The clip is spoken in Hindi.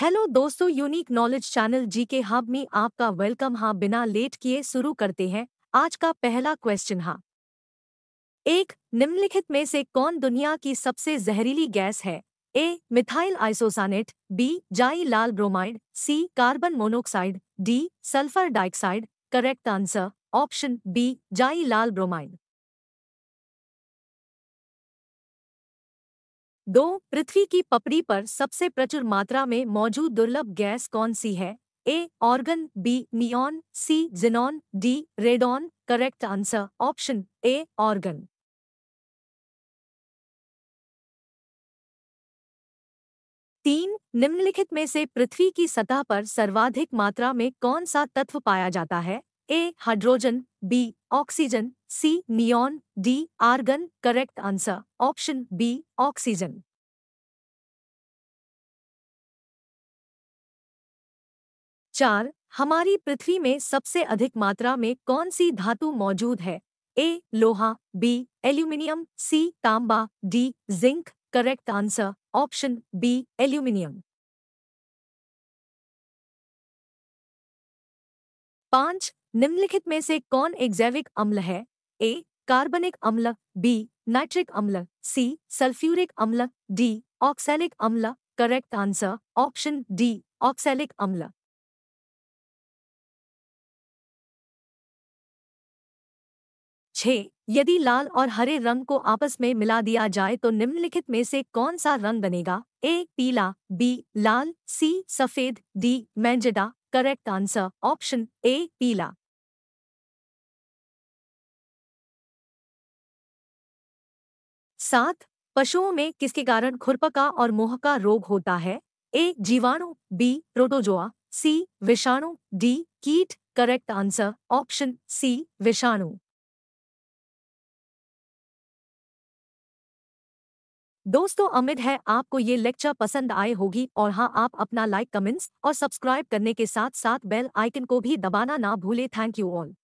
हेलो दोस्तों यूनिक नॉलेज चैनल जी के हब में आपका वेलकम हाँ बिना लेट किए शुरू करते हैं आज का पहला क्वेश्चन हाँ एक निम्नलिखित में से कौन दुनिया की सबसे जहरीली गैस है ए मिथाइल आइसोसानेट बी जाई लाल bromide C carbon monoxide D sulphur dioxide correct answer option B जाई लाल ब्रोमाइड दो पृथ्वी की पपड़ी पर सबसे प्रचुर मात्रा में मौजूद दुर्लभ गैस कौन सी है A argon B neon C xenon D radon correct answer option A argon तीन निम्नलिखित में से पृथ्वी की सतह पर सर्वाधिक मात्रा में कौन सा तत्व पाया जाता है A hydrogen B oxygen C neon D argon correct answer option B oxygen चार हमारी पृथ्वी में सबसे अधिक मात्रा में कौन सी धातु मौजूद है ए लोहा बी एल्यूमिनियम सी तांबा D zinc correct answer option B aluminium पांच निम्नलिखित में से कौन एक जैविक अम्ल है ए कार्बनिक अम्ल बी नाइट्रिक अम्ल सी सल्फ्यूरिक अम्ल डी ऑक्सैलिक अम्ल correct answer option D oxalic अम्ल छ यदि लाल और हरे रंग को आपस में मिला दिया जाए तो निम्नलिखित में से कौन सा रंग बनेगा ए पीला बी लाल सी सफेद डी मैंजडा करेक्ट आंसर ऑप्शन ए पीला सात पशुओं में किसके कारण खुरपका और मोह का रोग होता है ए जीवाणु बी प्रोटोजोआ सी विषाणु डी कीट करेक्ट आंसर ऑप्शन सी विषाणु दोस्तों अमित है आपको ये लेक्चर पसंद आए होगी और हाँ आप अपना लाइक कमेंट्स और सब्सक्राइब करने के साथ साथ बेल आइकन को भी दबाना ना भूले थैंक यू ऑल